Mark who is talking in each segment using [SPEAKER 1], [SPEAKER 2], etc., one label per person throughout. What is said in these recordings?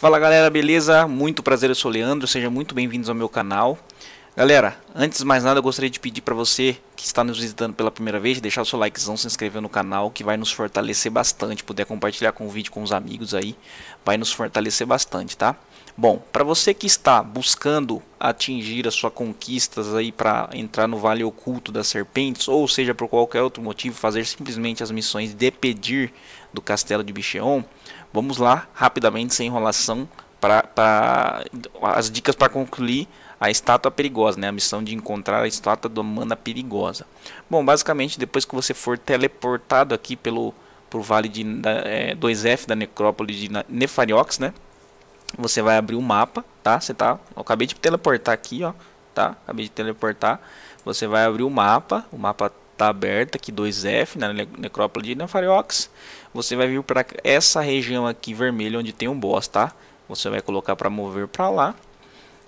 [SPEAKER 1] Fala galera, beleza? Muito prazer, eu sou o Leandro, sejam muito bem-vindos ao meu canal. Galera, antes de mais nada, eu gostaria de pedir para você que está nos visitando pela primeira vez, deixar o seu likezão, se inscrever no canal, que vai nos fortalecer bastante. Poder compartilhar com o vídeo com os amigos aí, vai nos fortalecer bastante, tá? Bom, para você que está buscando atingir as suas conquistas aí para entrar no vale oculto das serpentes, ou seja, por qualquer outro motivo, fazer simplesmente as missões de pedir do castelo de Bicheon, vamos lá rapidamente, sem enrolação, para as dicas para concluir a estátua perigosa, né? A missão de encontrar a estátua do mana perigosa. Bom, basicamente, depois que você for teleportado aqui pelo pro vale de da, é, 2F da necrópole de Nefariox, né? Você vai abrir o mapa, tá? Você tá, eu acabei de teleportar aqui, ó, tá? Acabei de teleportar. Você vai abrir o mapa, o mapa tá aberto aqui 2F na né? necrópole de Nefariox. Você vai vir para essa região aqui vermelha onde tem um boss, tá? Você vai colocar para mover para lá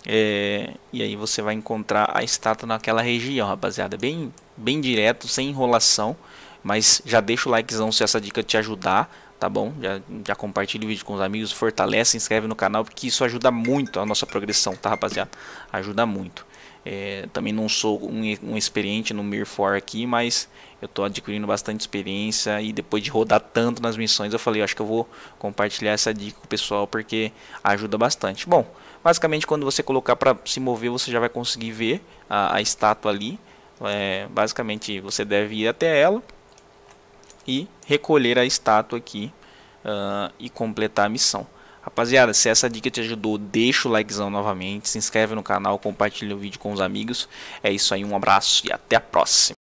[SPEAKER 1] é, e aí você vai encontrar a estátua naquela região, rapaziada. Bem, bem direto, sem enrolação. Mas já deixa o likezão se essa dica te ajudar, tá bom? Já, já compartilha o vídeo com os amigos, fortalece, se inscreve no canal, porque isso ajuda muito a nossa progressão, tá, rapaziada? Ajuda muito. É, também não sou um, um experiente no Mir4 aqui, mas eu estou adquirindo bastante experiência e depois de rodar tanto nas missões, eu falei, acho que eu vou compartilhar essa dica com o pessoal porque ajuda bastante. Bom, basicamente quando você colocar para se mover, você já vai conseguir ver a, a estátua ali. É, basicamente você deve ir até ela e recolher a estátua aqui uh, e completar a missão. Rapaziada, se essa dica te ajudou, deixa o likezão novamente, se inscreve no canal, compartilha o vídeo com os amigos. É isso aí, um abraço e até a próxima.